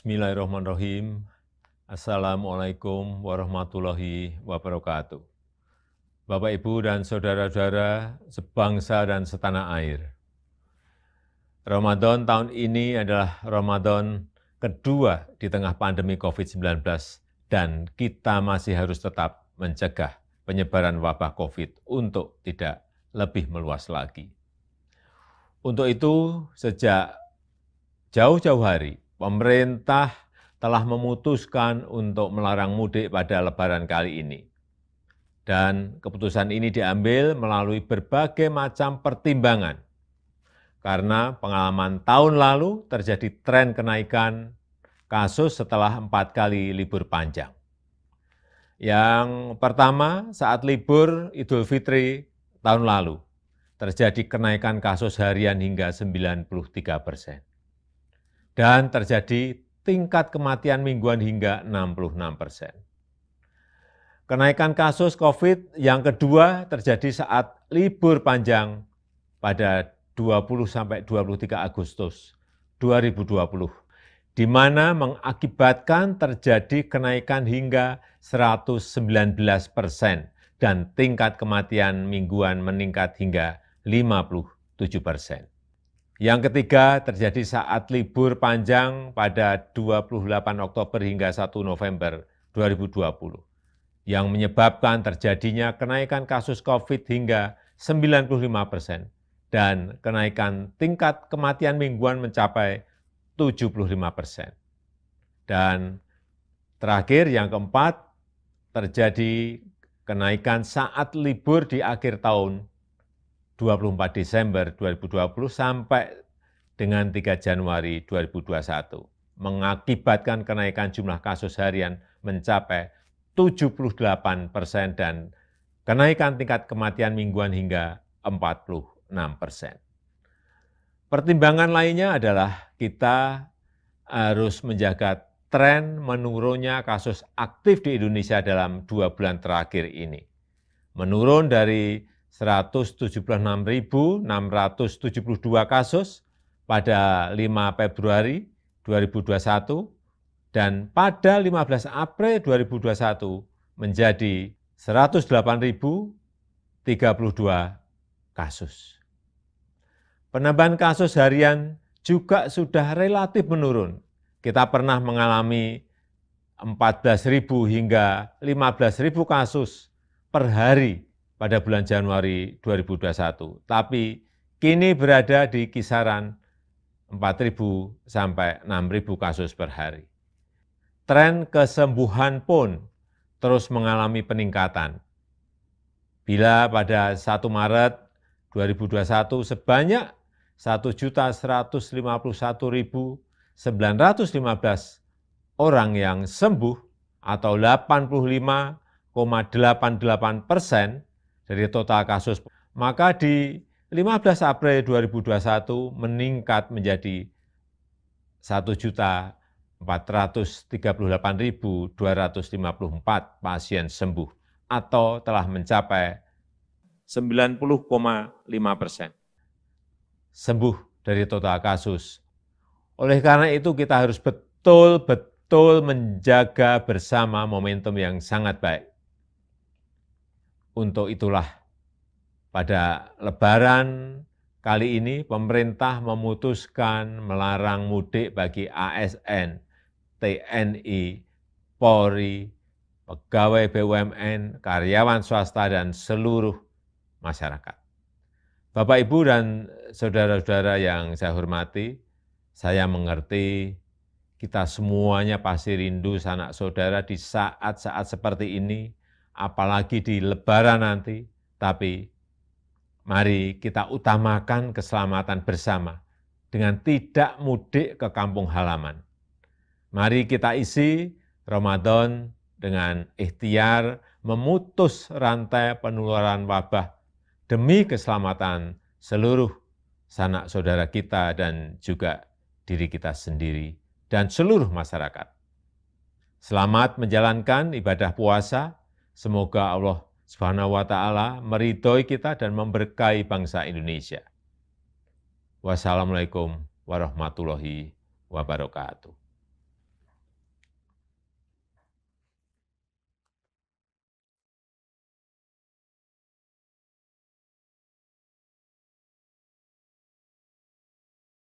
Bismillahirrahmanirrahim. Assalamualaikum warahmatullahi wabarakatuh. Bapak, Ibu, dan Saudara-saudara sebangsa dan setanah air. Ramadan tahun ini adalah Ramadan kedua di tengah pandemi COVID-19 dan kita masih harus tetap mencegah penyebaran wabah COVID untuk tidak lebih meluas lagi. Untuk itu, sejak jauh-jauh hari, pemerintah telah memutuskan untuk melarang mudik pada lebaran kali ini. Dan keputusan ini diambil melalui berbagai macam pertimbangan. Karena pengalaman tahun lalu terjadi tren kenaikan kasus setelah empat kali libur panjang. Yang pertama, saat libur Idul Fitri tahun lalu, terjadi kenaikan kasus harian hingga 93 persen dan terjadi tingkat kematian mingguan hingga 66 persen. Kenaikan kasus COVID yang kedua terjadi saat libur panjang pada 20-23 Agustus 2020, di mana mengakibatkan terjadi kenaikan hingga 119 persen dan tingkat kematian mingguan meningkat hingga 57 persen. Yang ketiga terjadi saat libur panjang pada 28 Oktober hingga 1 November 2020 yang menyebabkan terjadinya kenaikan kasus COVID hingga 95 persen dan kenaikan tingkat kematian mingguan mencapai 75 persen. Dan terakhir yang keempat, terjadi kenaikan saat libur di akhir tahun 24 Desember 2020 sampai dengan 3 Januari 2021 mengakibatkan kenaikan jumlah kasus harian mencapai 78 persen dan kenaikan tingkat kematian mingguan hingga 46 persen. Pertimbangan lainnya adalah kita harus menjaga tren menurunnya kasus aktif di Indonesia dalam dua bulan terakhir ini. Menurun dari 176.672 kasus pada 5 Februari 2021 dan pada 15 April 2021 menjadi 108.032 kasus. Penambahan kasus harian juga sudah relatif menurun. Kita pernah mengalami 14.000 hingga 15.000 kasus per hari pada bulan Januari 2021, tapi kini berada di kisaran 4.000 sampai 6.000 kasus per hari. Tren kesembuhan pun terus mengalami peningkatan. Bila pada 1 Maret 2021 sebanyak 1.151.915 orang yang sembuh atau 85,88 persen dari total kasus. Maka di 15 April 2021 meningkat menjadi 1.438.254 pasien sembuh atau telah mencapai 90,5 persen sembuh dari total kasus. Oleh karena itu kita harus betul-betul menjaga bersama momentum yang sangat baik untuk itulah pada lebaran kali ini pemerintah memutuskan melarang mudik bagi ASN, TNI, Polri, pegawai BUMN, karyawan swasta, dan seluruh masyarakat. Bapak, Ibu, dan saudara-saudara yang saya hormati, saya mengerti kita semuanya pasti rindu sanak saudara di saat-saat seperti ini, apalagi di lebaran nanti, tapi mari kita utamakan keselamatan bersama dengan tidak mudik ke kampung halaman. Mari kita isi Ramadan dengan ikhtiar memutus rantai penularan wabah demi keselamatan seluruh sanak saudara kita dan juga diri kita sendiri dan seluruh masyarakat. Selamat menjalankan ibadah puasa Semoga Allah Subhanahu wa taala meridhoi kita dan memberkahi bangsa Indonesia. Wassalamualaikum warahmatullahi wabarakatuh.